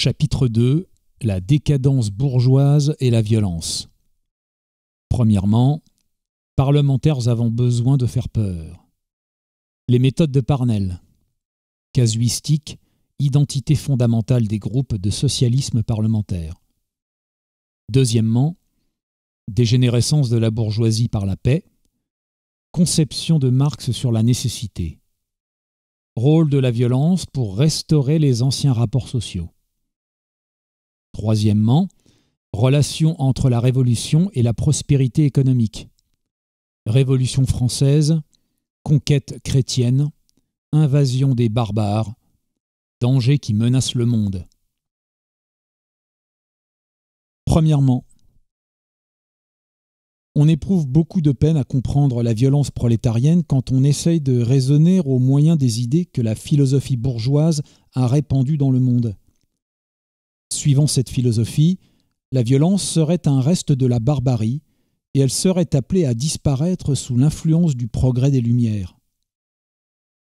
Chapitre 2 La décadence bourgeoise et la violence. Premièrement, parlementaires avons besoin de faire peur. Les méthodes de Parnell. Casuistique, identité fondamentale des groupes de socialisme parlementaire. Deuxièmement, dégénérescence de la bourgeoisie par la paix. Conception de Marx sur la nécessité. Rôle de la violence pour restaurer les anciens rapports sociaux. Troisièmement, relation entre la Révolution et la prospérité économique. Révolution française, conquête chrétienne, invasion des barbares, danger qui menace le monde. Premièrement, on éprouve beaucoup de peine à comprendre la violence prolétarienne quand on essaye de raisonner au moyen des idées que la philosophie bourgeoise a répandues dans le monde. Suivant cette philosophie, la violence serait un reste de la barbarie et elle serait appelée à disparaître sous l'influence du progrès des Lumières.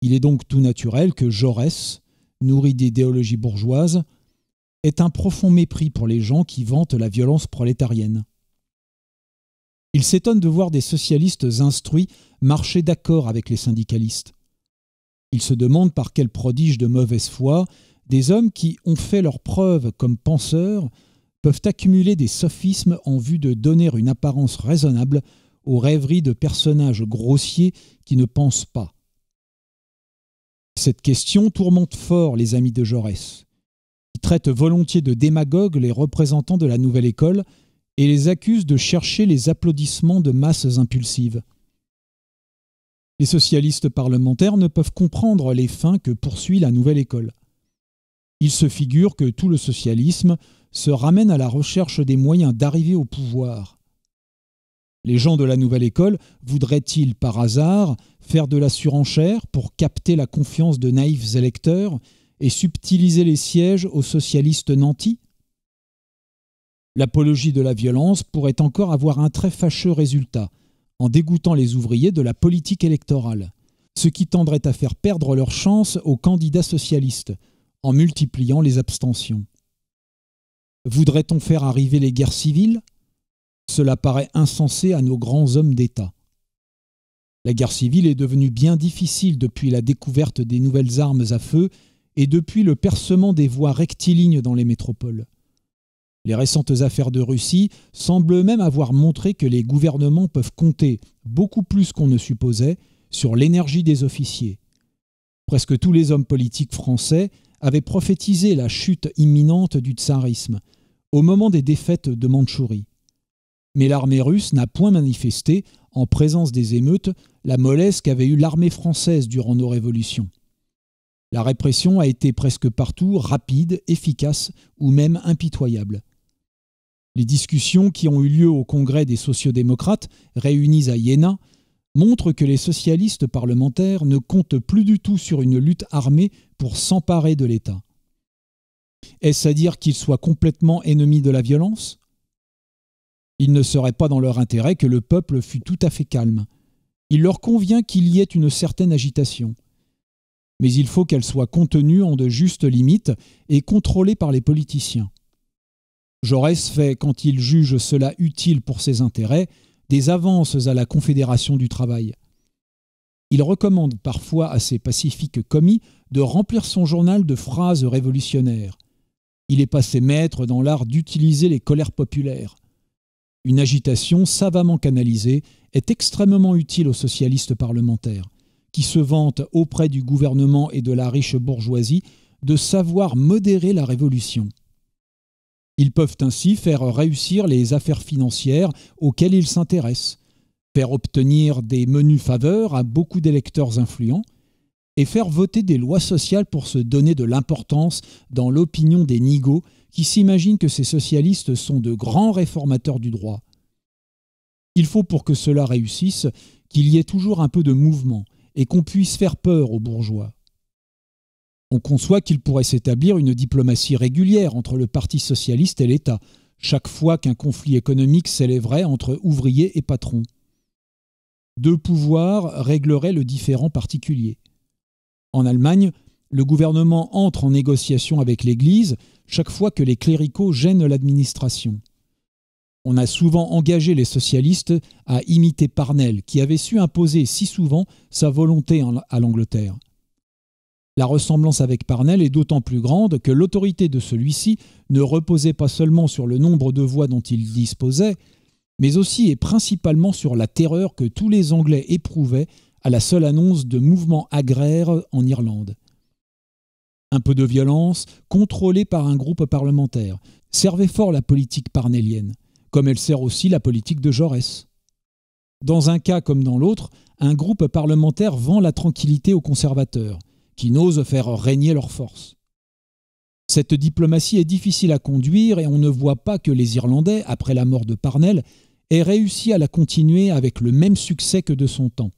Il est donc tout naturel que Jaurès, nourri d'idéologie bourgeoise, ait un profond mépris pour les gens qui vantent la violence prolétarienne. Il s'étonne de voir des socialistes instruits marcher d'accord avec les syndicalistes. Il se demande par quel prodige de mauvaise foi des hommes qui ont fait leurs preuves comme penseurs peuvent accumuler des sophismes en vue de donner une apparence raisonnable aux rêveries de personnages grossiers qui ne pensent pas. Cette question tourmente fort les amis de Jaurès. qui traitent volontiers de démagogues les représentants de la nouvelle école et les accusent de chercher les applaudissements de masses impulsives. Les socialistes parlementaires ne peuvent comprendre les fins que poursuit la nouvelle école il se figure que tout le socialisme se ramène à la recherche des moyens d'arriver au pouvoir. Les gens de la nouvelle école voudraient-ils par hasard faire de la surenchère pour capter la confiance de naïfs électeurs et subtiliser les sièges aux socialistes nantis L'apologie de la violence pourrait encore avoir un très fâcheux résultat, en dégoûtant les ouvriers de la politique électorale, ce qui tendrait à faire perdre leur chance aux candidats socialistes, en multipliant les abstentions. Voudrait-on faire arriver les guerres civiles Cela paraît insensé à nos grands hommes d'État. La guerre civile est devenue bien difficile depuis la découverte des nouvelles armes à feu et depuis le percement des voies rectilignes dans les métropoles. Les récentes affaires de Russie semblent même avoir montré que les gouvernements peuvent compter, beaucoup plus qu'on ne supposait, sur l'énergie des officiers. Presque tous les hommes politiques français avait prophétisé la chute imminente du tsarisme au moment des défaites de Mandchourie. Mais l'armée russe n'a point manifesté, en présence des émeutes, la mollesse qu'avait eue l'armée française durant nos révolutions. La répression a été presque partout rapide, efficace ou même impitoyable. Les discussions qui ont eu lieu au Congrès des sociodémocrates, réunis à Iéna, montrent que les socialistes parlementaires ne comptent plus du tout sur une lutte armée pour s'emparer de l'État. Est-ce à dire qu'ils soient complètement ennemis de la violence Il ne serait pas dans leur intérêt que le peuple fût tout à fait calme. Il leur convient qu'il y ait une certaine agitation. Mais il faut qu'elle soit contenue en de justes limites et contrôlée par les politiciens. Jaurès fait, quand il juge cela utile pour ses intérêts, des avances à la Confédération du Travail il recommande parfois à ses pacifiques commis de remplir son journal de phrases révolutionnaires. Il est passé maître dans l'art d'utiliser les colères populaires. Une agitation savamment canalisée est extrêmement utile aux socialistes parlementaires, qui se vantent auprès du gouvernement et de la riche bourgeoisie de savoir modérer la révolution. Ils peuvent ainsi faire réussir les affaires financières auxquelles ils s'intéressent, faire obtenir des menus faveurs à beaucoup d'électeurs influents et faire voter des lois sociales pour se donner de l'importance dans l'opinion des nigauds qui s'imaginent que ces socialistes sont de grands réformateurs du droit. Il faut pour que cela réussisse qu'il y ait toujours un peu de mouvement et qu'on puisse faire peur aux bourgeois. On conçoit qu'il pourrait s'établir une diplomatie régulière entre le Parti socialiste et l'État, chaque fois qu'un conflit économique s'élèverait entre ouvriers et patrons. Deux pouvoirs régleraient le différent particulier. En Allemagne, le gouvernement entre en négociation avec l'Église chaque fois que les cléricaux gênent l'administration. On a souvent engagé les socialistes à imiter Parnell, qui avait su imposer si souvent sa volonté à l'Angleterre. La ressemblance avec Parnell est d'autant plus grande que l'autorité de celui-ci ne reposait pas seulement sur le nombre de voix dont il disposait, mais aussi et principalement sur la terreur que tous les Anglais éprouvaient à la seule annonce de mouvements agraires en Irlande. Un peu de violence, contrôlée par un groupe parlementaire, servait fort la politique parnellienne, comme elle sert aussi la politique de Jaurès. Dans un cas comme dans l'autre, un groupe parlementaire vend la tranquillité aux conservateurs, qui n'osent faire régner leurs forces. Cette diplomatie est difficile à conduire et on ne voit pas que les Irlandais, après la mort de Parnell, et réussit à la continuer avec le même succès que de son temps.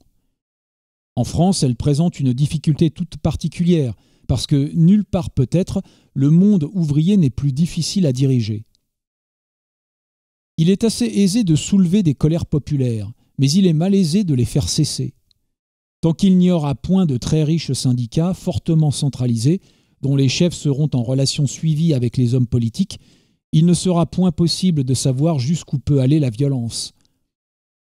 En France, elle présente une difficulté toute particulière, parce que nulle part peut-être, le monde ouvrier n'est plus difficile à diriger. Il est assez aisé de soulever des colères populaires, mais il est mal aisé de les faire cesser. Tant qu'il n'y aura point de très riches syndicats fortement centralisés, dont les chefs seront en relation suivie avec les hommes politiques, il ne sera point possible de savoir jusqu'où peut aller la violence.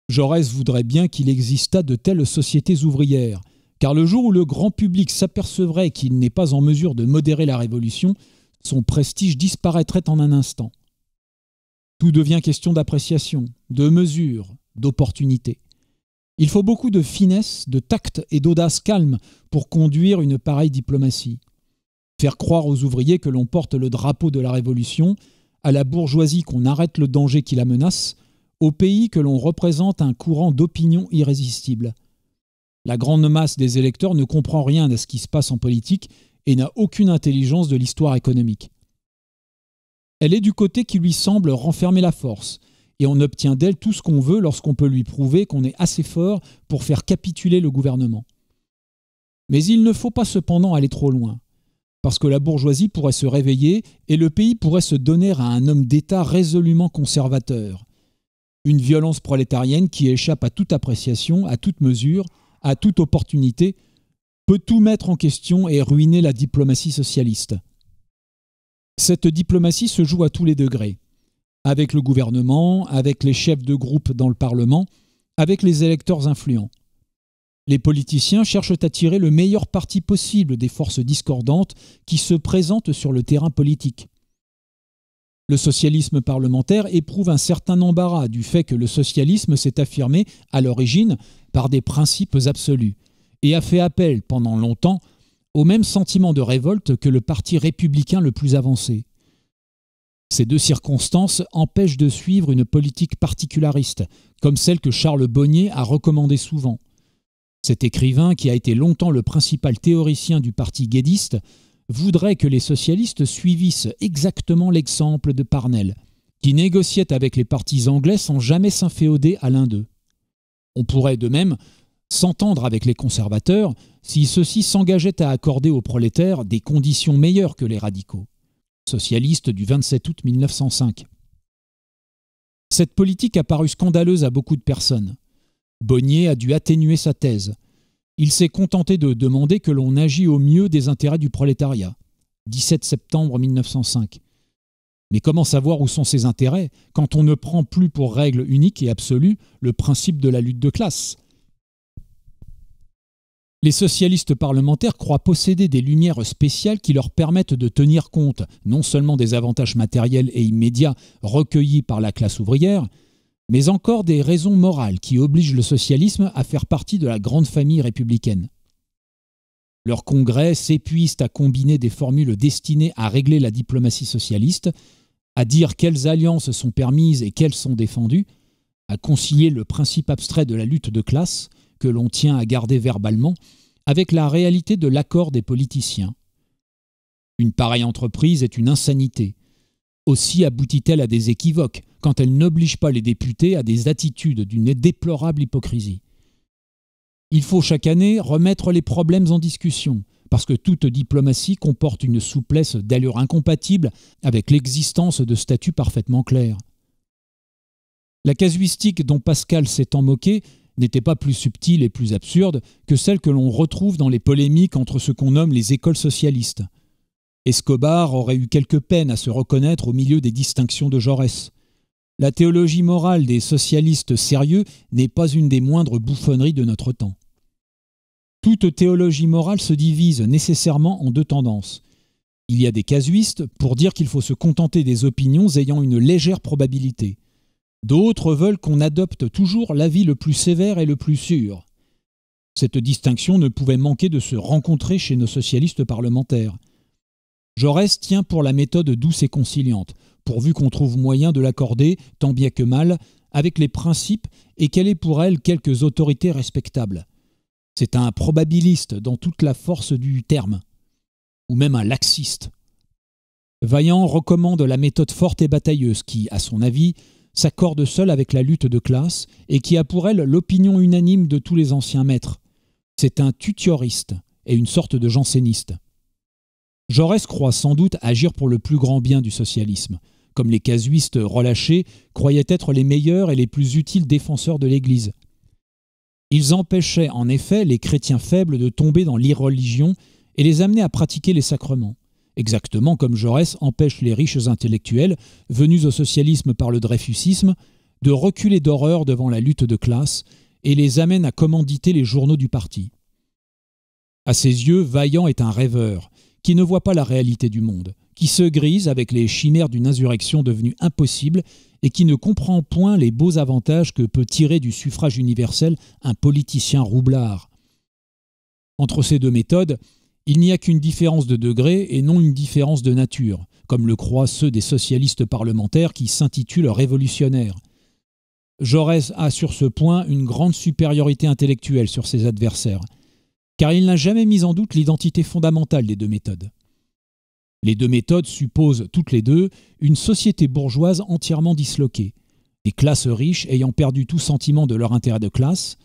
Jaurès voudrait bien qu'il existât de telles sociétés ouvrières, car le jour où le grand public s'apercevrait qu'il n'est pas en mesure de modérer la révolution, son prestige disparaîtrait en un instant. Tout devient question d'appréciation, de mesure, d'opportunité. Il faut beaucoup de finesse, de tact et d'audace calme pour conduire une pareille diplomatie. Faire croire aux ouvriers que l'on porte le drapeau de la Révolution, à la bourgeoisie qu'on arrête le danger qui la menace, au pays que l'on représente un courant d'opinion irrésistible. La grande masse des électeurs ne comprend rien de ce qui se passe en politique et n'a aucune intelligence de l'histoire économique. Elle est du côté qui lui semble renfermer la force, et on obtient d'elle tout ce qu'on veut lorsqu'on peut lui prouver qu'on est assez fort pour faire capituler le gouvernement. Mais il ne faut pas cependant aller trop loin parce que la bourgeoisie pourrait se réveiller et le pays pourrait se donner à un homme d'État résolument conservateur. Une violence prolétarienne qui échappe à toute appréciation, à toute mesure, à toute opportunité, peut tout mettre en question et ruiner la diplomatie socialiste. Cette diplomatie se joue à tous les degrés, avec le gouvernement, avec les chefs de groupe dans le Parlement, avec les électeurs influents. Les politiciens cherchent à tirer le meilleur parti possible des forces discordantes qui se présentent sur le terrain politique. Le socialisme parlementaire éprouve un certain embarras du fait que le socialisme s'est affirmé à l'origine par des principes absolus et a fait appel pendant longtemps au même sentiment de révolte que le parti républicain le plus avancé. Ces deux circonstances empêchent de suivre une politique particulariste, comme celle que Charles Bonnier a recommandée souvent. Cet écrivain, qui a été longtemps le principal théoricien du parti guédiste, voudrait que les socialistes suivissent exactement l'exemple de Parnell, qui négociait avec les partis anglais sans jamais s'inféoder à l'un d'eux. On pourrait de même s'entendre avec les conservateurs si ceux-ci s'engageaient à accorder aux prolétaires des conditions meilleures que les radicaux, socialistes du 27 août 1905. Cette politique a paru scandaleuse à beaucoup de personnes. Bonnier a dû atténuer sa thèse. Il s'est contenté de demander que l'on agit au mieux des intérêts du prolétariat. 17 septembre 1905. Mais comment savoir où sont ces intérêts quand on ne prend plus pour règle unique et absolue le principe de la lutte de classe Les socialistes parlementaires croient posséder des lumières spéciales qui leur permettent de tenir compte non seulement des avantages matériels et immédiats recueillis par la classe ouvrière, mais encore des raisons morales qui obligent le socialisme à faire partie de la grande famille républicaine. Leurs congrès s'épuisent à combiner des formules destinées à régler la diplomatie socialiste, à dire quelles alliances sont permises et quelles sont défendues, à concilier le principe abstrait de la lutte de classe, que l'on tient à garder verbalement, avec la réalité de l'accord des politiciens. Une pareille entreprise est une insanité. Aussi aboutit-elle à des équivoques, quand elle n'oblige pas les députés à des attitudes d'une déplorable hypocrisie. Il faut chaque année remettre les problèmes en discussion, parce que toute diplomatie comporte une souplesse d'allure incompatible avec l'existence de statuts parfaitement clairs. La casuistique dont Pascal s'est en moqué n'était pas plus subtile et plus absurde que celle que l'on retrouve dans les polémiques entre ce qu'on nomme les écoles socialistes. Escobar aurait eu quelque peine à se reconnaître au milieu des distinctions de Jaurès. La théologie morale des socialistes sérieux n'est pas une des moindres bouffonneries de notre temps. Toute théologie morale se divise nécessairement en deux tendances. Il y a des casuistes pour dire qu'il faut se contenter des opinions ayant une légère probabilité. D'autres veulent qu'on adopte toujours l'avis le plus sévère et le plus sûr. Cette distinction ne pouvait manquer de se rencontrer chez nos socialistes parlementaires. Jaurès tient pour la méthode douce et conciliante, pourvu qu'on trouve moyen de l'accorder, tant bien que mal, avec les principes et qu'elle ait pour elle quelques autorités respectables. C'est un probabiliste dans toute la force du terme, ou même un laxiste. Vaillant recommande la méthode forte et batailleuse qui, à son avis, s'accorde seule avec la lutte de classe et qui a pour elle l'opinion unanime de tous les anciens maîtres. C'est un tutioriste et une sorte de janséniste. Jaurès croit sans doute agir pour le plus grand bien du socialisme, comme les casuistes relâchés croyaient être les meilleurs et les plus utiles défenseurs de l'Église. Ils empêchaient en effet les chrétiens faibles de tomber dans l'irreligion et les amenaient à pratiquer les sacrements, exactement comme Jaurès empêche les riches intellectuels, venus au socialisme par le dreyfusisme, de reculer d'horreur devant la lutte de classe et les amène à commanditer les journaux du parti. À ses yeux, Vaillant est un rêveur, qui ne voit pas la réalité du monde, qui se grise avec les chimères d'une insurrection devenue impossible et qui ne comprend point les beaux avantages que peut tirer du suffrage universel un politicien roublard. Entre ces deux méthodes, il n'y a qu'une différence de degré et non une différence de nature, comme le croient ceux des socialistes parlementaires qui s'intitulent révolutionnaires. Jaurès a sur ce point une grande supériorité intellectuelle sur ses adversaires, car il n'a jamais mis en doute l'identité fondamentale des deux méthodes. Les deux méthodes supposent toutes les deux une société bourgeoise entièrement disloquée, des classes riches ayant perdu tout sentiment de leur intérêt de classe,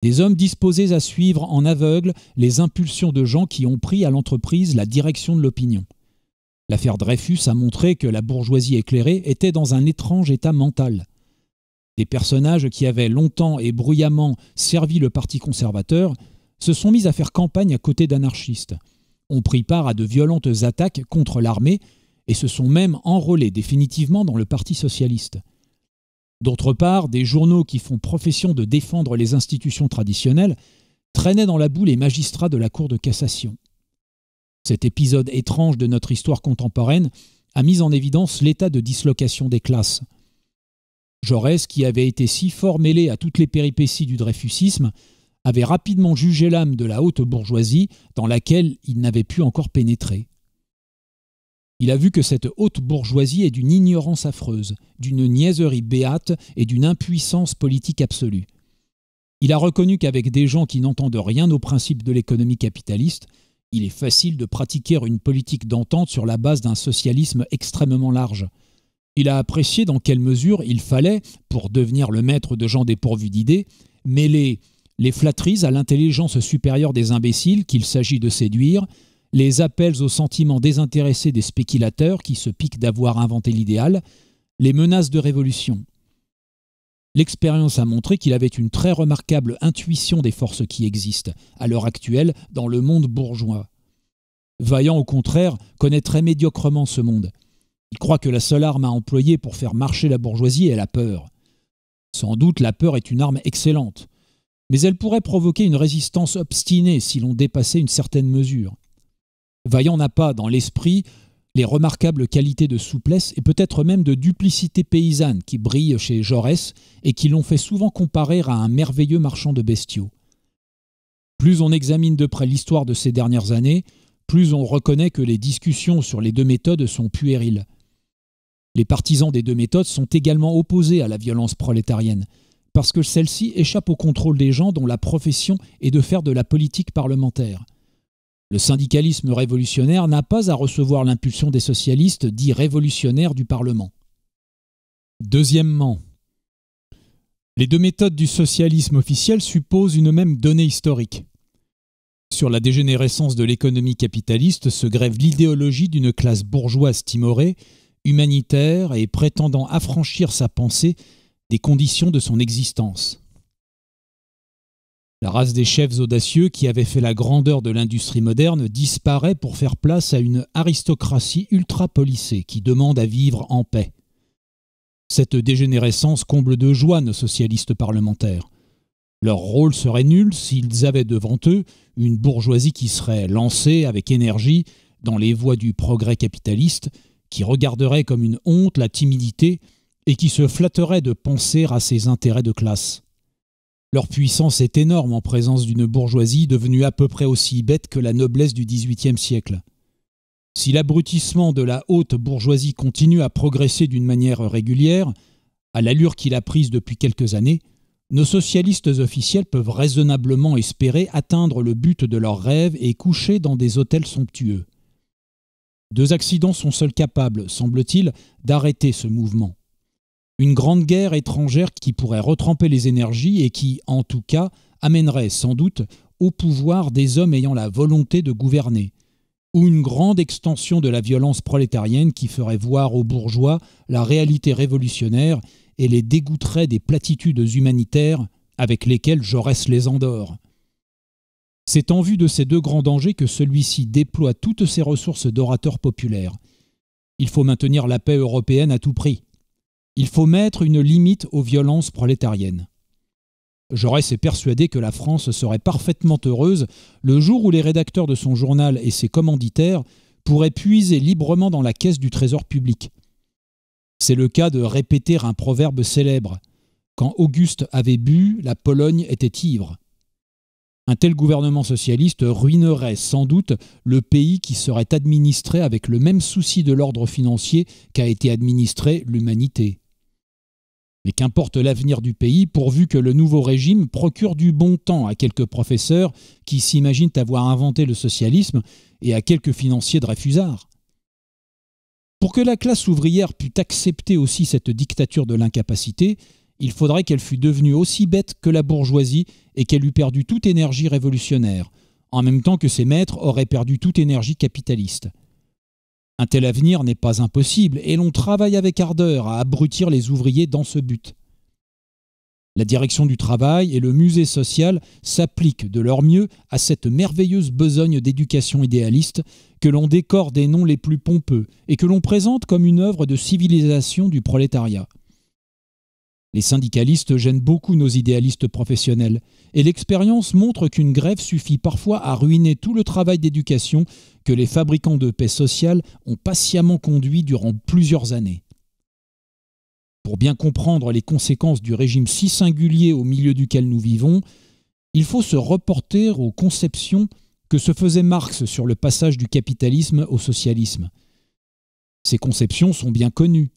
des hommes disposés à suivre en aveugle les impulsions de gens qui ont pris à l'entreprise la direction de l'opinion. L'affaire Dreyfus a montré que la bourgeoisie éclairée était dans un étrange état mental. Des personnages qui avaient longtemps et bruyamment servi le Parti conservateur se sont mis à faire campagne à côté d'anarchistes, ont pris part à de violentes attaques contre l'armée et se sont même enrôlés définitivement dans le Parti socialiste. D'autre part, des journaux qui font profession de défendre les institutions traditionnelles traînaient dans la boue les magistrats de la Cour de cassation. Cet épisode étrange de notre histoire contemporaine a mis en évidence l'état de dislocation des classes. Jaurès, qui avait été si fort mêlé à toutes les péripéties du dreyfusisme, avait rapidement jugé l'âme de la haute bourgeoisie dans laquelle il n'avait pu encore pénétrer. Il a vu que cette haute bourgeoisie est d'une ignorance affreuse, d'une niaiserie béate et d'une impuissance politique absolue. Il a reconnu qu'avec des gens qui n'entendent rien aux principes de l'économie capitaliste, il est facile de pratiquer une politique d'entente sur la base d'un socialisme extrêmement large. Il a apprécié dans quelle mesure il fallait, pour devenir le maître de gens dépourvus d'idées, mêler les flatteries à l'intelligence supérieure des imbéciles qu'il s'agit de séduire, les appels aux sentiments désintéressés des spéculateurs qui se piquent d'avoir inventé l'idéal, les menaces de révolution. L'expérience a montré qu'il avait une très remarquable intuition des forces qui existent, à l'heure actuelle, dans le monde bourgeois. Vaillant, au contraire, connaît très médiocrement ce monde. Il croit que la seule arme à employer pour faire marcher la bourgeoisie est la peur. Sans doute, la peur est une arme excellente mais elle pourrait provoquer une résistance obstinée si l'on dépassait une certaine mesure. Vaillant n'a pas, dans l'esprit, les remarquables qualités de souplesse et peut-être même de duplicité paysanne qui brillent chez Jaurès et qui l'ont fait souvent comparer à un merveilleux marchand de bestiaux. Plus on examine de près l'histoire de ces dernières années, plus on reconnaît que les discussions sur les deux méthodes sont puériles. Les partisans des deux méthodes sont également opposés à la violence prolétarienne, parce que celle-ci échappe au contrôle des gens dont la profession est de faire de la politique parlementaire. Le syndicalisme révolutionnaire n'a pas à recevoir l'impulsion des socialistes dits révolutionnaires du Parlement. Deuxièmement, les deux méthodes du socialisme officiel supposent une même donnée historique. Sur la dégénérescence de l'économie capitaliste se grève l'idéologie d'une classe bourgeoise timorée, humanitaire et prétendant affranchir sa pensée des conditions de son existence. La race des chefs audacieux qui avait fait la grandeur de l'industrie moderne disparaît pour faire place à une aristocratie ultra-policée qui demande à vivre en paix. Cette dégénérescence comble de joie nos socialistes parlementaires. Leur rôle serait nul s'ils avaient devant eux une bourgeoisie qui serait lancée avec énergie dans les voies du progrès capitaliste, qui regarderait comme une honte la timidité et qui se flatteraient de penser à ses intérêts de classe. Leur puissance est énorme en présence d'une bourgeoisie devenue à peu près aussi bête que la noblesse du XVIIIe siècle. Si l'abrutissement de la haute bourgeoisie continue à progresser d'une manière régulière, à l'allure qu'il a prise depuis quelques années, nos socialistes officiels peuvent raisonnablement espérer atteindre le but de leurs rêves et coucher dans des hôtels somptueux. Deux accidents sont seuls capables, semble-t-il, d'arrêter ce mouvement. Une grande guerre étrangère qui pourrait retremper les énergies et qui, en tout cas, amènerait sans doute au pouvoir des hommes ayant la volonté de gouverner, ou une grande extension de la violence prolétarienne qui ferait voir aux bourgeois la réalité révolutionnaire et les dégoûterait des platitudes humanitaires avec lesquelles Jaurès les endort. C'est en vue de ces deux grands dangers que celui-ci déploie toutes ses ressources d'orateur populaire. Il faut maintenir la paix européenne à tout prix. Il faut mettre une limite aux violences prolétariennes. J'aurais est persuadé que la France serait parfaitement heureuse le jour où les rédacteurs de son journal et ses commanditaires pourraient puiser librement dans la caisse du trésor public. C'est le cas de répéter un proverbe célèbre. Quand Auguste avait bu, la Pologne était ivre. Un tel gouvernement socialiste ruinerait sans doute le pays qui serait administré avec le même souci de l'ordre financier qu'a été administré l'humanité. Mais qu'importe l'avenir du pays, pourvu que le nouveau régime procure du bon temps à quelques professeurs qui s'imaginent avoir inventé le socialisme et à quelques financiers de Pour que la classe ouvrière pût accepter aussi cette dictature de l'incapacité, il faudrait qu'elle fût devenue aussi bête que la bourgeoisie et qu'elle eût perdu toute énergie révolutionnaire, en même temps que ses maîtres auraient perdu toute énergie capitaliste. Un tel avenir n'est pas impossible et l'on travaille avec ardeur à abrutir les ouvriers dans ce but. La direction du travail et le musée social s'appliquent de leur mieux à cette merveilleuse besogne d'éducation idéaliste que l'on décore des noms les plus pompeux et que l'on présente comme une œuvre de civilisation du prolétariat. Les syndicalistes gênent beaucoup nos idéalistes professionnels, et l'expérience montre qu'une grève suffit parfois à ruiner tout le travail d'éducation que les fabricants de paix sociale ont patiemment conduit durant plusieurs années. Pour bien comprendre les conséquences du régime si singulier au milieu duquel nous vivons, il faut se reporter aux conceptions que se faisait Marx sur le passage du capitalisme au socialisme. Ces conceptions sont bien connues.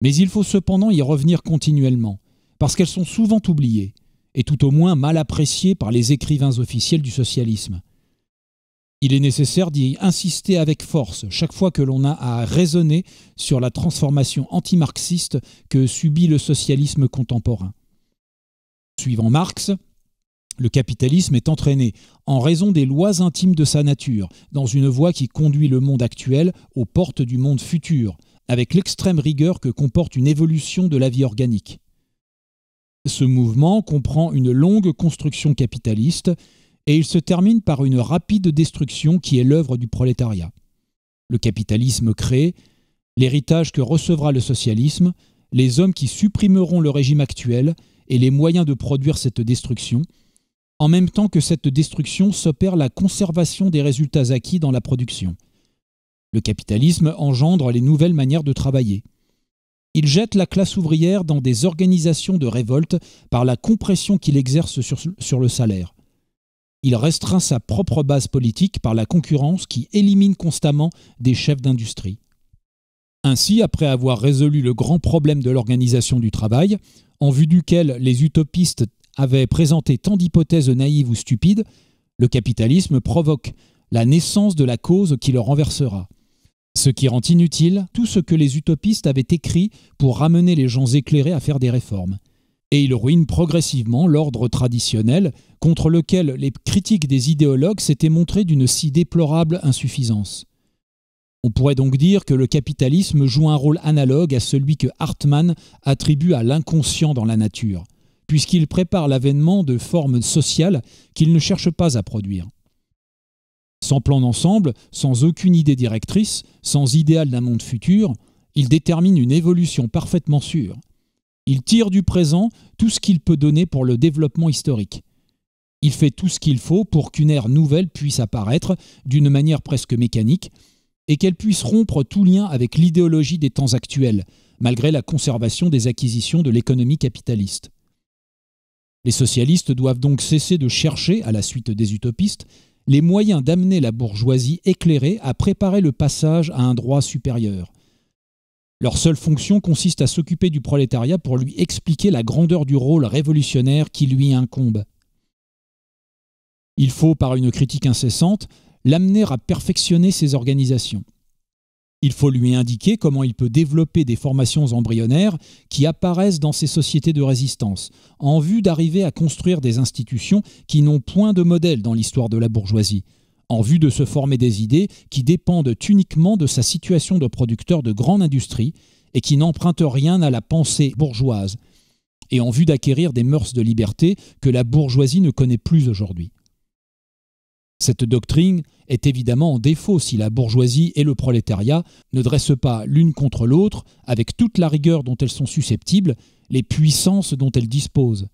Mais il faut cependant y revenir continuellement, parce qu'elles sont souvent oubliées, et tout au moins mal appréciées par les écrivains officiels du socialisme. Il est nécessaire d'y insister avec force chaque fois que l'on a à raisonner sur la transformation antimarxiste que subit le socialisme contemporain. Suivant Marx, le capitalisme est entraîné, en raison des lois intimes de sa nature, dans une voie qui conduit le monde actuel aux portes du monde futur, avec l'extrême rigueur que comporte une évolution de la vie organique. Ce mouvement comprend une longue construction capitaliste et il se termine par une rapide destruction qui est l'œuvre du prolétariat. Le capitalisme crée, l'héritage que recevra le socialisme, les hommes qui supprimeront le régime actuel et les moyens de produire cette destruction, en même temps que cette destruction s'opère la conservation des résultats acquis dans la production. Le capitalisme engendre les nouvelles manières de travailler. Il jette la classe ouvrière dans des organisations de révolte par la compression qu'il exerce sur, le salaire. Il restreint sa propre base politique par la concurrence qui élimine constamment des chefs d'industrie. Ainsi, après avoir résolu le grand problème de l'organisation du travail, en vue duquel les utopistes avaient présenté tant d'hypothèses naïves ou stupides, le capitalisme provoque la naissance de la cause qui le renversera ce qui rend inutile tout ce que les utopistes avaient écrit pour ramener les gens éclairés à faire des réformes. Et il ruine progressivement l'ordre traditionnel contre lequel les critiques des idéologues s'étaient montrées d'une si déplorable insuffisance. On pourrait donc dire que le capitalisme joue un rôle analogue à celui que Hartmann attribue à l'inconscient dans la nature, puisqu'il prépare l'avènement de formes sociales qu'il ne cherche pas à produire. Sans plan d'ensemble, sans aucune idée directrice, sans idéal d'un monde futur, il détermine une évolution parfaitement sûre. Il tire du présent tout ce qu'il peut donner pour le développement historique. Il fait tout ce qu'il faut pour qu'une ère nouvelle puisse apparaître d'une manière presque mécanique et qu'elle puisse rompre tout lien avec l'idéologie des temps actuels, malgré la conservation des acquisitions de l'économie capitaliste. Les socialistes doivent donc cesser de chercher, à la suite des utopistes, les moyens d'amener la bourgeoisie éclairée à préparer le passage à un droit supérieur. Leur seule fonction consiste à s'occuper du prolétariat pour lui expliquer la grandeur du rôle révolutionnaire qui lui incombe. Il faut, par une critique incessante, l'amener à perfectionner ses organisations. Il faut lui indiquer comment il peut développer des formations embryonnaires qui apparaissent dans ces sociétés de résistance, en vue d'arriver à construire des institutions qui n'ont point de modèle dans l'histoire de la bourgeoisie, en vue de se former des idées qui dépendent uniquement de sa situation de producteur de grande industrie et qui n'empruntent rien à la pensée bourgeoise, et en vue d'acquérir des mœurs de liberté que la bourgeoisie ne connaît plus aujourd'hui. Cette doctrine est évidemment en défaut si la bourgeoisie et le prolétariat ne dressent pas l'une contre l'autre, avec toute la rigueur dont elles sont susceptibles, les puissances dont elles disposent.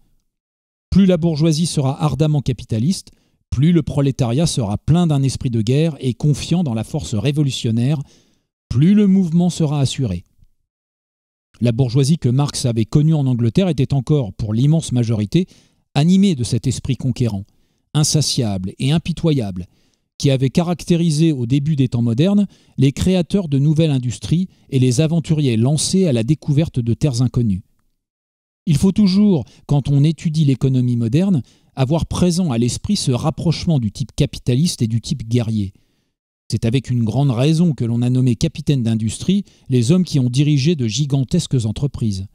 Plus la bourgeoisie sera ardemment capitaliste, plus le prolétariat sera plein d'un esprit de guerre et confiant dans la force révolutionnaire, plus le mouvement sera assuré. La bourgeoisie que Marx avait connue en Angleterre était encore, pour l'immense majorité, animée de cet esprit conquérant insatiable et impitoyable qui avait caractérisé au début des temps modernes les créateurs de nouvelles industries et les aventuriers lancés à la découverte de terres inconnues. Il faut toujours, quand on étudie l'économie moderne, avoir présent à l'esprit ce rapprochement du type capitaliste et du type guerrier. C'est avec une grande raison que l'on a nommé capitaine d'industrie les hommes qui ont dirigé de gigantesques entreprises.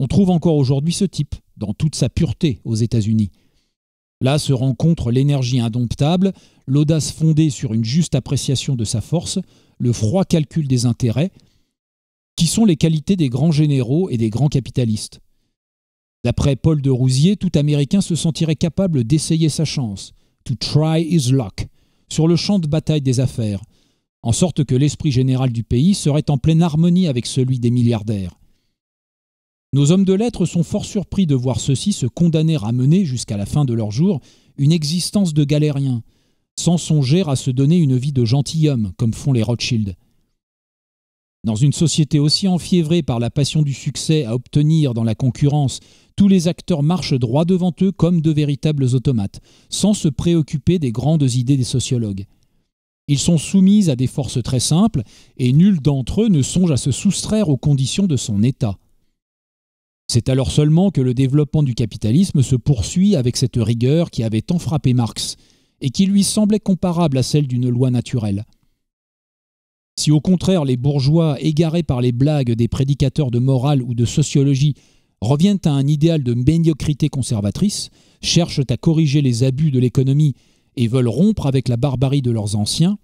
On trouve encore aujourd'hui ce type, dans toute sa pureté, aux États-Unis. Là se rencontrent l'énergie indomptable, l'audace fondée sur une juste appréciation de sa force, le froid calcul des intérêts, qui sont les qualités des grands généraux et des grands capitalistes. D'après Paul de Rousier, tout Américain se sentirait capable d'essayer sa chance, to try his luck, sur le champ de bataille des affaires, en sorte que l'esprit général du pays serait en pleine harmonie avec celui des milliardaires. Nos hommes de lettres sont fort surpris de voir ceux-ci se condamner à mener, jusqu'à la fin de leur jour, une existence de galériens, sans songer à se donner une vie de gentilhomme, comme font les Rothschild. Dans une société aussi enfiévrée par la passion du succès à obtenir dans la concurrence, tous les acteurs marchent droit devant eux comme de véritables automates, sans se préoccuper des grandes idées des sociologues. Ils sont soumis à des forces très simples, et nul d'entre eux ne songe à se soustraire aux conditions de son état. C'est alors seulement que le développement du capitalisme se poursuit avec cette rigueur qui avait tant frappé Marx, et qui lui semblait comparable à celle d'une loi naturelle. Si au contraire les bourgeois, égarés par les blagues des prédicateurs de morale ou de sociologie, reviennent à un idéal de médiocrité conservatrice, cherchent à corriger les abus de l'économie et veulent rompre avec la barbarie de leurs anciens,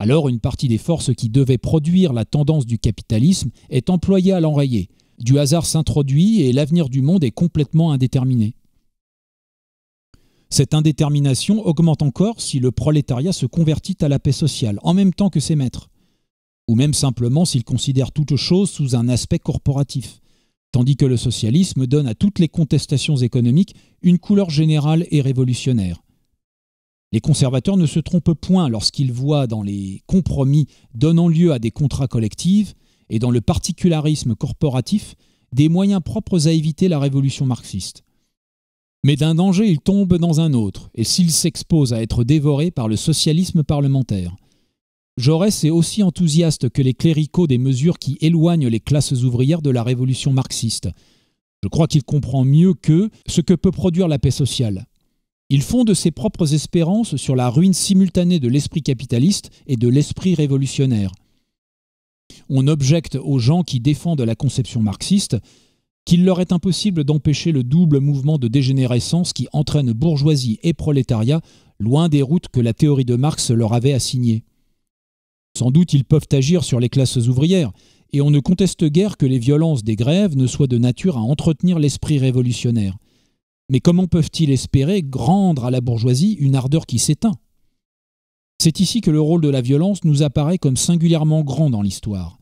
alors une partie des forces qui devaient produire la tendance du capitalisme est employée à l'enrayer, du hasard s'introduit et l'avenir du monde est complètement indéterminé. Cette indétermination augmente encore si le prolétariat se convertit à la paix sociale, en même temps que ses maîtres, ou même simplement s'il considère toute chose sous un aspect corporatif, tandis que le socialisme donne à toutes les contestations économiques une couleur générale et révolutionnaire. Les conservateurs ne se trompent point lorsqu'ils voient dans les compromis donnant lieu à des contrats collectifs et dans le particularisme corporatif des moyens propres à éviter la révolution marxiste. Mais d'un danger, il tombe dans un autre, et s'il s'expose à être dévoré par le socialisme parlementaire. Jaurès est aussi enthousiaste que les cléricaux des mesures qui éloignent les classes ouvrières de la révolution marxiste. Je crois qu'il comprend mieux que ce que peut produire la paix sociale. Il fonde ses propres espérances sur la ruine simultanée de l'esprit capitaliste et de l'esprit révolutionnaire on objecte aux gens qui défendent la conception marxiste qu'il leur est impossible d'empêcher le double mouvement de dégénérescence qui entraîne bourgeoisie et prolétariat loin des routes que la théorie de Marx leur avait assignées. Sans doute ils peuvent agir sur les classes ouvrières, et on ne conteste guère que les violences des grèves ne soient de nature à entretenir l'esprit révolutionnaire. Mais comment peuvent-ils espérer rendre à la bourgeoisie une ardeur qui s'éteint c'est ici que le rôle de la violence nous apparaît comme singulièrement grand dans l'histoire,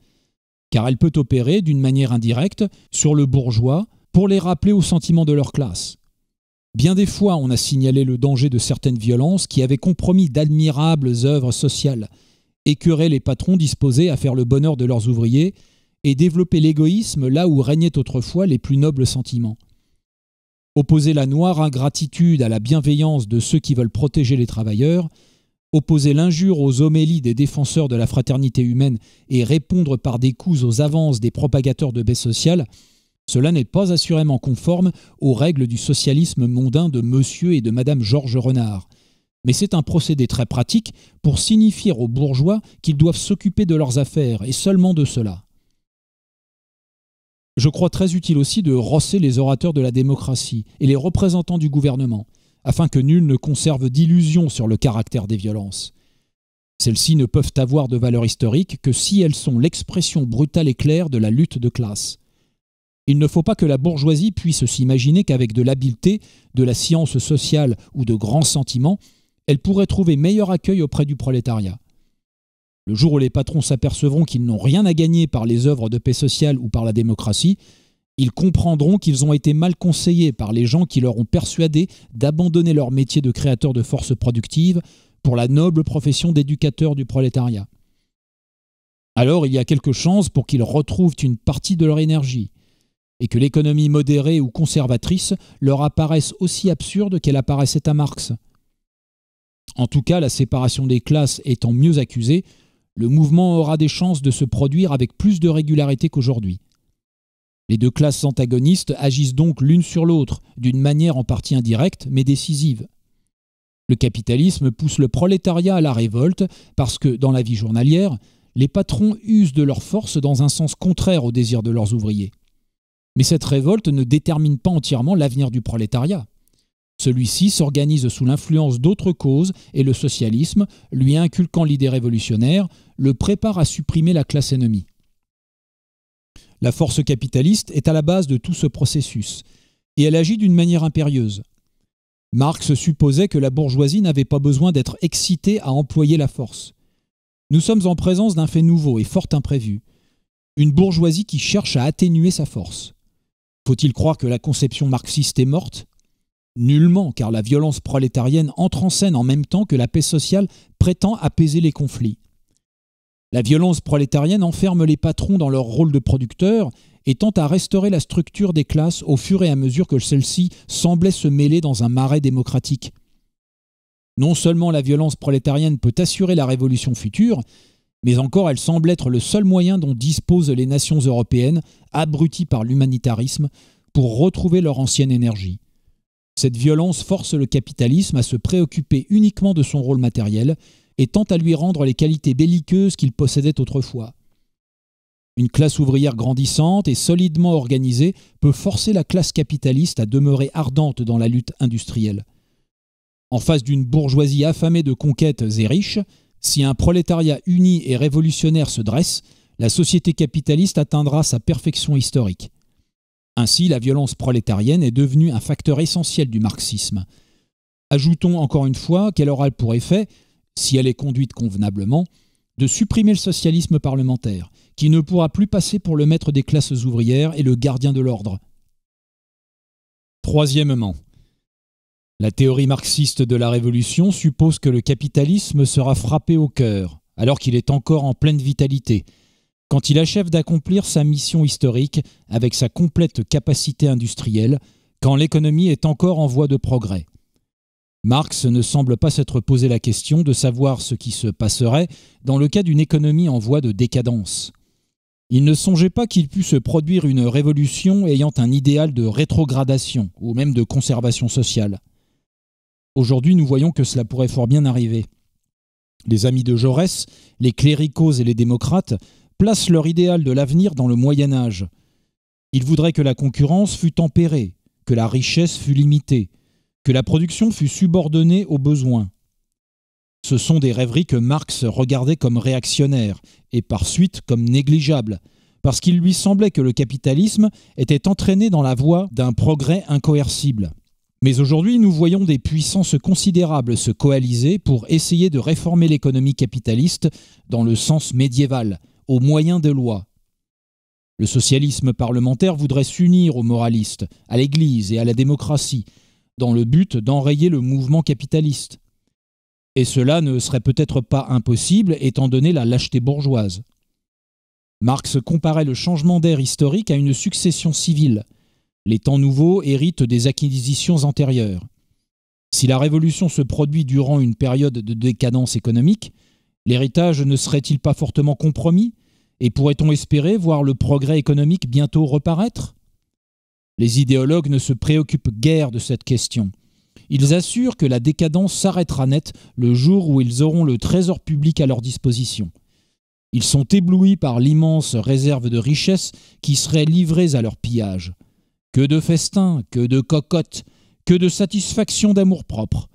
car elle peut opérer d'une manière indirecte sur le bourgeois pour les rappeler aux sentiments de leur classe. Bien des fois, on a signalé le danger de certaines violences qui avaient compromis d'admirables œuvres sociales, écœuraient les patrons disposés à faire le bonheur de leurs ouvriers et développer l'égoïsme là où régnaient autrefois les plus nobles sentiments. Opposer la noire ingratitude à la bienveillance de ceux qui veulent protéger les travailleurs, Opposer l'injure aux homélies des défenseurs de la fraternité humaine et répondre par des coups aux avances des propagateurs de baie sociale, cela n'est pas assurément conforme aux règles du socialisme mondain de monsieur et de madame Georges Renard. Mais c'est un procédé très pratique pour signifier aux bourgeois qu'ils doivent s'occuper de leurs affaires et seulement de cela. Je crois très utile aussi de rosser les orateurs de la démocratie et les représentants du gouvernement afin que nul ne conserve d'illusion sur le caractère des violences. Celles-ci ne peuvent avoir de valeur historique que si elles sont l'expression brutale et claire de la lutte de classe. Il ne faut pas que la bourgeoisie puisse s'imaginer qu'avec de l'habileté, de la science sociale ou de grands sentiments, elle pourrait trouver meilleur accueil auprès du prolétariat. Le jour où les patrons s'apercevront qu'ils n'ont rien à gagner par les œuvres de paix sociale ou par la démocratie, ils comprendront qu'ils ont été mal conseillés par les gens qui leur ont persuadé d'abandonner leur métier de créateur de forces productives pour la noble profession d'éducateur du prolétariat. Alors il y a quelques chances pour qu'ils retrouvent une partie de leur énergie, et que l'économie modérée ou conservatrice leur apparaisse aussi absurde qu'elle apparaissait à Marx. En tout cas, la séparation des classes étant mieux accusée, le mouvement aura des chances de se produire avec plus de régularité qu'aujourd'hui. Les deux classes antagonistes agissent donc l'une sur l'autre, d'une manière en partie indirecte mais décisive. Le capitalisme pousse le prolétariat à la révolte parce que, dans la vie journalière, les patrons usent de leur force dans un sens contraire au désir de leurs ouvriers. Mais cette révolte ne détermine pas entièrement l'avenir du prolétariat. Celui-ci s'organise sous l'influence d'autres causes et le socialisme, lui inculquant l'idée révolutionnaire, le prépare à supprimer la classe ennemie. La force capitaliste est à la base de tout ce processus, et elle agit d'une manière impérieuse. Marx supposait que la bourgeoisie n'avait pas besoin d'être excitée à employer la force. Nous sommes en présence d'un fait nouveau et fort imprévu, une bourgeoisie qui cherche à atténuer sa force. Faut-il croire que la conception marxiste est morte Nullement, car la violence prolétarienne entre en scène en même temps que la paix sociale prétend apaiser les conflits. La violence prolétarienne enferme les patrons dans leur rôle de producteurs et tend à restaurer la structure des classes au fur et à mesure que celle ci semblait se mêler dans un marais démocratique. Non seulement la violence prolétarienne peut assurer la révolution future, mais encore elle semble être le seul moyen dont disposent les nations européennes, abruties par l'humanitarisme, pour retrouver leur ancienne énergie. Cette violence force le capitalisme à se préoccuper uniquement de son rôle matériel et tente à lui rendre les qualités belliqueuses qu'il possédait autrefois. Une classe ouvrière grandissante et solidement organisée peut forcer la classe capitaliste à demeurer ardente dans la lutte industrielle. En face d'une bourgeoisie affamée de conquêtes et riche, si un prolétariat uni et révolutionnaire se dresse, la société capitaliste atteindra sa perfection historique. Ainsi, la violence prolétarienne est devenue un facteur essentiel du marxisme. Ajoutons encore une fois qu'elle aura pour effet si elle est conduite convenablement, de supprimer le socialisme parlementaire, qui ne pourra plus passer pour le maître des classes ouvrières et le gardien de l'ordre. Troisièmement, la théorie marxiste de la révolution suppose que le capitalisme sera frappé au cœur, alors qu'il est encore en pleine vitalité, quand il achève d'accomplir sa mission historique avec sa complète capacité industrielle, quand l'économie est encore en voie de progrès. Marx ne semble pas s'être posé la question de savoir ce qui se passerait dans le cas d'une économie en voie de décadence. Il ne songeait pas qu'il pût se produire une révolution ayant un idéal de rétrogradation ou même de conservation sociale. Aujourd'hui, nous voyons que cela pourrait fort bien arriver. Les amis de Jaurès, les cléricaux et les démocrates placent leur idéal de l'avenir dans le Moyen Âge. Ils voudraient que la concurrence fût tempérée, que la richesse fût limitée, que la production fut subordonnée aux besoins. Ce sont des rêveries que Marx regardait comme réactionnaires et par suite comme négligeables, parce qu'il lui semblait que le capitalisme était entraîné dans la voie d'un progrès incoercible. Mais aujourd'hui, nous voyons des puissances considérables se coaliser pour essayer de réformer l'économie capitaliste dans le sens médiéval, au moyen de lois. Le socialisme parlementaire voudrait s'unir aux moralistes, à l'Église et à la démocratie, dans le but d'enrayer le mouvement capitaliste. Et cela ne serait peut-être pas impossible étant donné la lâcheté bourgeoise. Marx comparait le changement d'ère historique à une succession civile. Les temps nouveaux héritent des acquisitions antérieures. Si la révolution se produit durant une période de décadence économique, l'héritage ne serait-il pas fortement compromis Et pourrait-on espérer voir le progrès économique bientôt reparaître les idéologues ne se préoccupent guère de cette question. Ils assurent que la décadence s'arrêtera net le jour où ils auront le trésor public à leur disposition. Ils sont éblouis par l'immense réserve de richesses qui seraient livrées à leur pillage. Que de festins, que de cocottes, que de satisfactions d'amour-propre.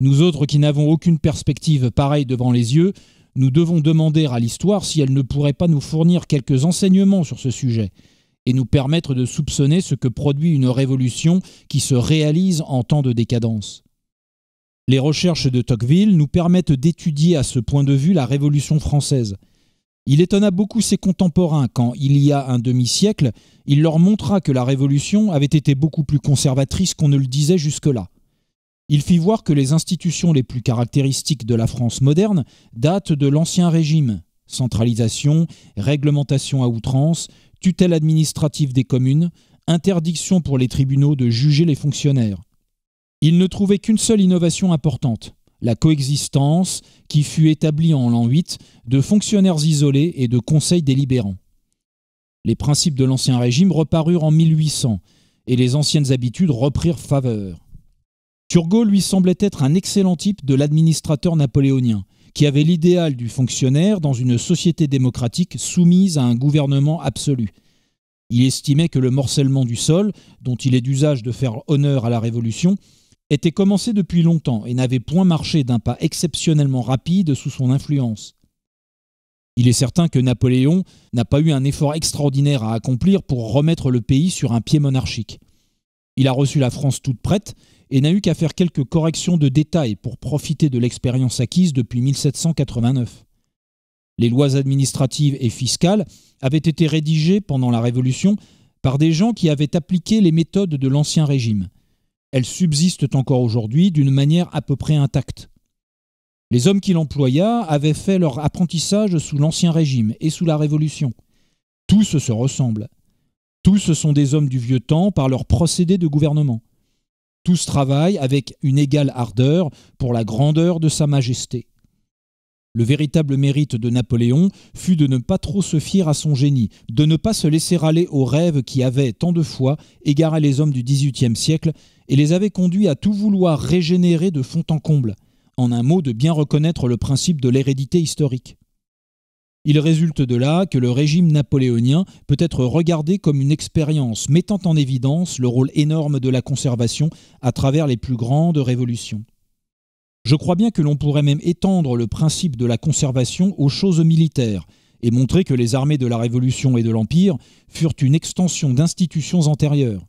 Nous autres qui n'avons aucune perspective pareille devant les yeux, nous devons demander à l'histoire si elle ne pourrait pas nous fournir quelques enseignements sur ce sujet et nous permettre de soupçonner ce que produit une révolution qui se réalise en temps de décadence. Les recherches de Tocqueville nous permettent d'étudier à ce point de vue la Révolution française. Il étonna beaucoup ses contemporains quand, il y a un demi-siècle, il leur montra que la Révolution avait été beaucoup plus conservatrice qu'on ne le disait jusque-là. Il fit voir que les institutions les plus caractéristiques de la France moderne datent de l'Ancien Régime centralisation, réglementation à outrance, tutelle administrative des communes, interdiction pour les tribunaux de juger les fonctionnaires. Il ne trouvait qu'une seule innovation importante, la coexistence, qui fut établie en l'an 8, de fonctionnaires isolés et de conseils délibérants. Les principes de l'Ancien Régime reparurent en 1800 et les anciennes habitudes reprirent faveur. Turgot lui semblait être un excellent type de l'administrateur napoléonien, qui avait l'idéal du fonctionnaire dans une société démocratique soumise à un gouvernement absolu. Il estimait que le morcellement du sol, dont il est d'usage de faire honneur à la Révolution, était commencé depuis longtemps et n'avait point marché d'un pas exceptionnellement rapide sous son influence. Il est certain que Napoléon n'a pas eu un effort extraordinaire à accomplir pour remettre le pays sur un pied monarchique. Il a reçu la France toute prête et n'a eu qu'à faire quelques corrections de détails pour profiter de l'expérience acquise depuis 1789. Les lois administratives et fiscales avaient été rédigées pendant la Révolution par des gens qui avaient appliqué les méthodes de l'Ancien Régime. Elles subsistent encore aujourd'hui d'une manière à peu près intacte. Les hommes qui l'employa avaient fait leur apprentissage sous l'Ancien Régime et sous la Révolution. Tous se ressemblent. Tous sont des hommes du vieux temps par leurs procédés de gouvernement. Tous travaillent avec une égale ardeur pour la grandeur de Sa Majesté. Le véritable mérite de Napoléon fut de ne pas trop se fier à son génie, de ne pas se laisser aller aux rêves qui avaient tant de fois égaré les hommes du XVIIIe siècle et les avaient conduits à tout vouloir régénérer de fond en comble, en un mot de bien reconnaître le principe de l'hérédité historique. Il résulte de là que le régime napoléonien peut être regardé comme une expérience mettant en évidence le rôle énorme de la conservation à travers les plus grandes révolutions. Je crois bien que l'on pourrait même étendre le principe de la conservation aux choses militaires et montrer que les armées de la Révolution et de l'Empire furent une extension d'institutions antérieures.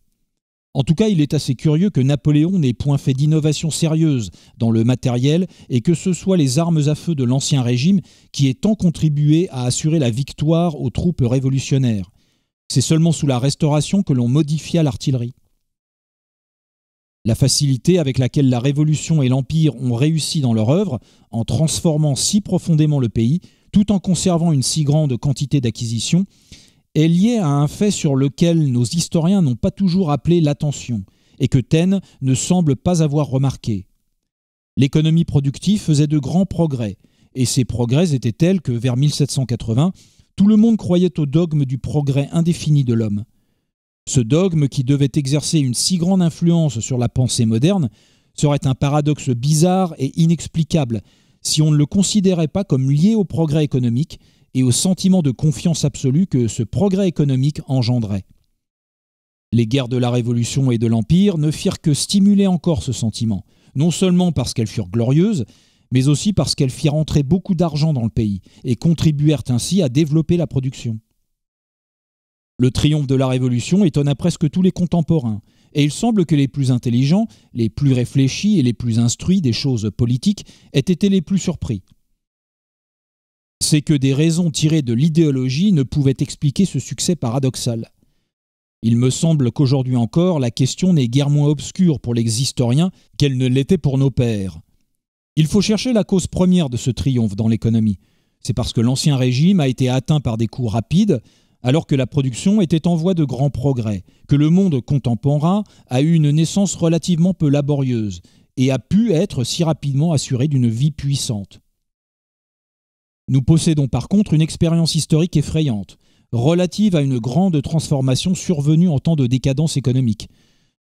En tout cas, il est assez curieux que Napoléon n'ait point fait d'innovation sérieuse dans le matériel et que ce soit les armes à feu de l'Ancien Régime qui aient tant contribué à assurer la victoire aux troupes révolutionnaires. C'est seulement sous la Restauration que l'on modifia l'artillerie. La facilité avec laquelle la Révolution et l'Empire ont réussi dans leur œuvre, en transformant si profondément le pays, tout en conservant une si grande quantité d'acquisitions, est lié à un fait sur lequel nos historiens n'ont pas toujours appelé l'attention et que Taine ne semble pas avoir remarqué. L'économie productive faisait de grands progrès, et ces progrès étaient tels que vers 1780, tout le monde croyait au dogme du progrès indéfini de l'homme. Ce dogme qui devait exercer une si grande influence sur la pensée moderne serait un paradoxe bizarre et inexplicable si on ne le considérait pas comme lié au progrès économique et au sentiment de confiance absolue que ce progrès économique engendrait. Les guerres de la Révolution et de l'Empire ne firent que stimuler encore ce sentiment, non seulement parce qu'elles furent glorieuses, mais aussi parce qu'elles firent entrer beaucoup d'argent dans le pays et contribuèrent ainsi à développer la production. Le triomphe de la Révolution étonna presque tous les contemporains, et il semble que les plus intelligents, les plus réfléchis et les plus instruits des choses politiques aient été les plus surpris c'est que des raisons tirées de l'idéologie ne pouvaient expliquer ce succès paradoxal. Il me semble qu'aujourd'hui encore, la question n'est guère moins obscure pour les historiens qu'elle ne l'était pour nos pères. Il faut chercher la cause première de ce triomphe dans l'économie. C'est parce que l'Ancien Régime a été atteint par des coups rapides, alors que la production était en voie de grands progrès, que le monde contemporain a eu une naissance relativement peu laborieuse et a pu être si rapidement assuré d'une vie puissante. Nous possédons par contre une expérience historique effrayante, relative à une grande transformation survenue en temps de décadence économique.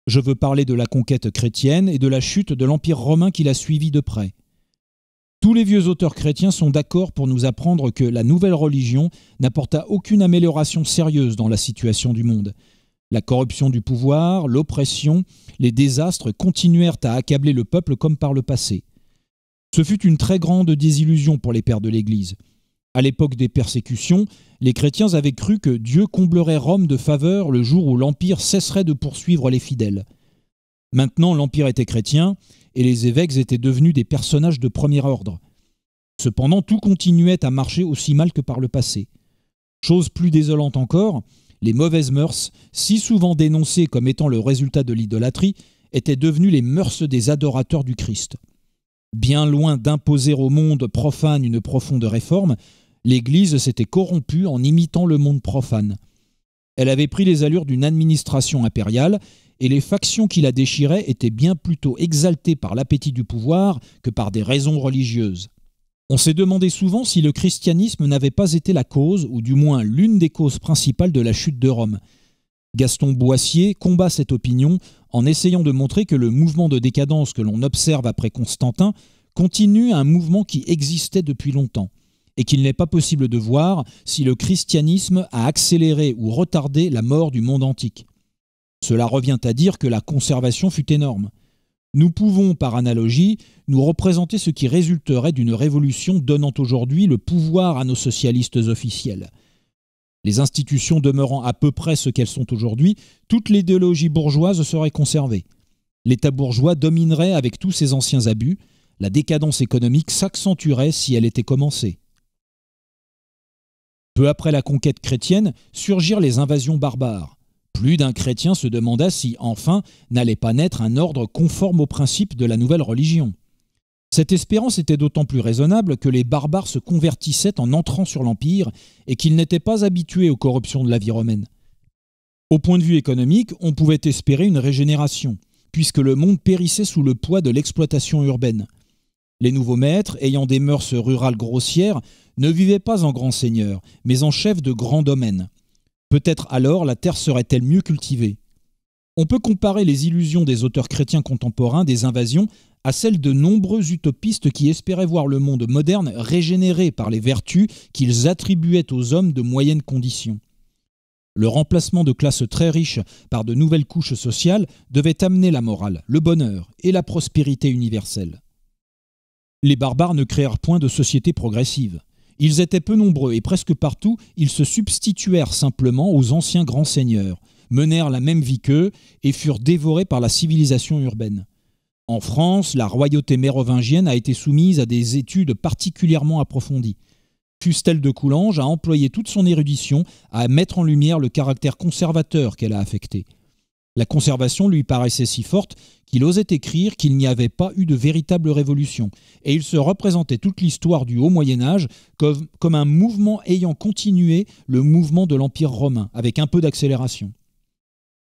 Je veux parler de la conquête chrétienne et de la chute de l'Empire romain qui l'a suivi de près. Tous les vieux auteurs chrétiens sont d'accord pour nous apprendre que la nouvelle religion n'apporta aucune amélioration sérieuse dans la situation du monde. La corruption du pouvoir, l'oppression, les désastres continuèrent à accabler le peuple comme par le passé. Ce fut une très grande désillusion pour les pères de l'Église. À l'époque des persécutions, les chrétiens avaient cru que Dieu comblerait Rome de faveur le jour où l'Empire cesserait de poursuivre les fidèles. Maintenant, l'Empire était chrétien et les évêques étaient devenus des personnages de premier ordre. Cependant, tout continuait à marcher aussi mal que par le passé. Chose plus désolante encore, les mauvaises mœurs, si souvent dénoncées comme étant le résultat de l'idolâtrie, étaient devenues les mœurs des adorateurs du Christ. Bien loin d'imposer au monde profane une profonde réforme, l'Église s'était corrompue en imitant le monde profane. Elle avait pris les allures d'une administration impériale, et les factions qui la déchiraient étaient bien plutôt exaltées par l'appétit du pouvoir que par des raisons religieuses. On s'est demandé souvent si le christianisme n'avait pas été la cause, ou du moins l'une des causes principales de la chute de Rome. Gaston Boissier combat cette opinion en essayant de montrer que le mouvement de décadence que l'on observe après Constantin continue un mouvement qui existait depuis longtemps et qu'il n'est pas possible de voir si le christianisme a accéléré ou retardé la mort du monde antique. Cela revient à dire que la conservation fut énorme. Nous pouvons, par analogie, nous représenter ce qui résulterait d'une révolution donnant aujourd'hui le pouvoir à nos socialistes officiels les institutions demeurant à peu près ce qu'elles sont aujourd'hui, toute l'idéologie bourgeoise serait conservée. L'État bourgeois dominerait avec tous ses anciens abus, la décadence économique s'accentuerait si elle était commencée. Peu après la conquête chrétienne, surgirent les invasions barbares. Plus d'un chrétien se demanda si, enfin, n'allait pas naître un ordre conforme aux principes de la nouvelle religion. Cette espérance était d'autant plus raisonnable que les barbares se convertissaient en entrant sur l'Empire et qu'ils n'étaient pas habitués aux corruptions de la vie romaine. Au point de vue économique, on pouvait espérer une régénération, puisque le monde périssait sous le poids de l'exploitation urbaine. Les nouveaux maîtres, ayant des mœurs rurales grossières, ne vivaient pas en grands seigneurs, mais en chefs de grands domaines. Peut-être alors la terre serait-elle mieux cultivée. On peut comparer les illusions des auteurs chrétiens contemporains des invasions à celle de nombreux utopistes qui espéraient voir le monde moderne régénéré par les vertus qu'ils attribuaient aux hommes de moyenne condition. Le remplacement de classes très riches par de nouvelles couches sociales devait amener la morale, le bonheur et la prospérité universelle. Les barbares ne créèrent point de société progressive. Ils étaient peu nombreux et presque partout, ils se substituèrent simplement aux anciens grands seigneurs, menèrent la même vie qu'eux et furent dévorés par la civilisation urbaine. En France, la royauté mérovingienne a été soumise à des études particulièrement approfondies. Fustel de Coulanges a employé toute son érudition à mettre en lumière le caractère conservateur qu'elle a affecté. La conservation lui paraissait si forte qu'il osait écrire qu'il n'y avait pas eu de véritable révolution, et il se représentait toute l'histoire du Haut Moyen Âge comme, comme, un mouvement ayant continué le mouvement de l'Empire romain, avec un peu d'accélération.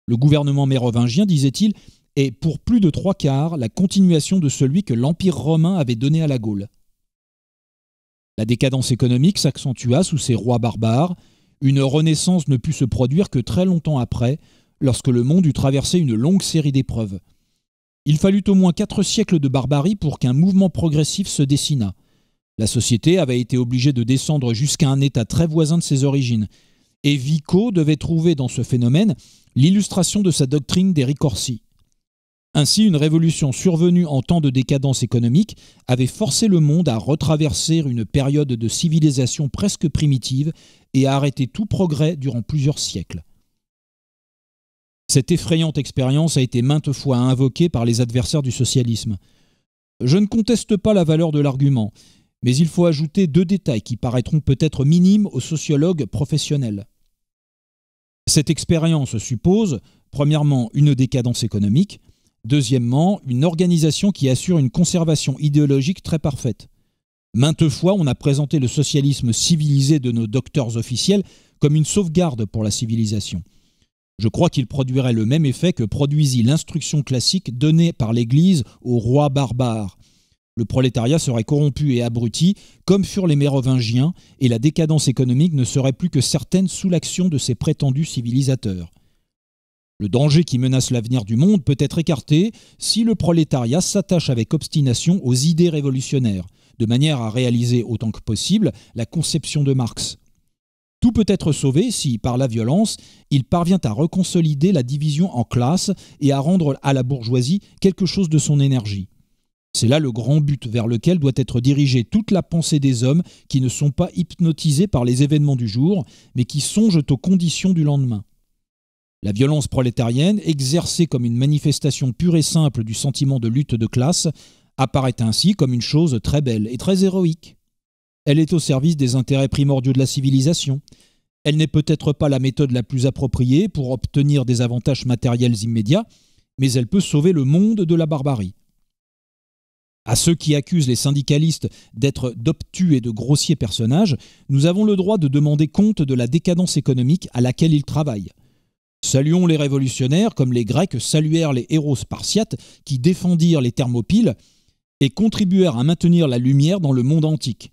Le gouvernement mérovingien, disait-il, et pour plus de trois quarts la continuation de celui que l'Empire romain avait donné à la Gaule. La décadence économique s'accentua sous ces rois barbares, une renaissance ne put se produire que très longtemps après, lorsque le monde eut traversé une longue série d'épreuves. Il fallut au moins quatre siècles de barbarie pour qu'un mouvement progressif se dessinât. La société avait été obligée de descendre jusqu'à un état très voisin de ses origines, et Vico devait trouver dans ce phénomène l'illustration de sa doctrine des ricorsi. Ainsi, une révolution survenue en temps de décadence économique avait forcé le monde à retraverser une période de civilisation presque primitive et à arrêter tout progrès durant plusieurs siècles. Cette effrayante expérience a été maintes fois invoquée par les adversaires du socialisme. Je ne conteste pas la valeur de l'argument, mais il faut ajouter deux détails qui paraîtront peut-être minimes aux sociologues professionnels. Cette expérience suppose, premièrement, une décadence économique, Deuxièmement, une organisation qui assure une conservation idéologique très parfaite. Maintes fois, on a présenté le socialisme civilisé de nos docteurs officiels comme une sauvegarde pour la civilisation. Je crois qu'il produirait le même effet que produisit l'instruction classique donnée par l'Église aux rois barbares. Le prolétariat serait corrompu et abruti, comme furent les mérovingiens, et la décadence économique ne serait plus que certaine sous l'action de ces prétendus civilisateurs. Le danger qui menace l'avenir du monde peut être écarté si le prolétariat s'attache avec obstination aux idées révolutionnaires, de manière à réaliser autant que possible la conception de Marx. Tout peut être sauvé si, par la violence, il parvient à reconsolider la division en classes et à rendre à la bourgeoisie quelque chose de son énergie. C'est là le grand but vers lequel doit être dirigée toute la pensée des hommes qui ne sont pas hypnotisés par les événements du jour, mais qui songent aux conditions du lendemain. La violence prolétarienne, exercée comme une manifestation pure et simple du sentiment de lutte de classe, apparaît ainsi comme une chose très belle et très héroïque. Elle est au service des intérêts primordiaux de la civilisation. Elle n'est peut-être pas la méthode la plus appropriée pour obtenir des avantages matériels immédiats, mais elle peut sauver le monde de la barbarie. À ceux qui accusent les syndicalistes d'être d'obtus et de grossiers personnages, nous avons le droit de demander compte de la décadence économique à laquelle ils travaillent. Saluons les révolutionnaires comme les Grecs saluèrent les héros spartiates qui défendirent les thermopyles et contribuèrent à maintenir la lumière dans le monde antique.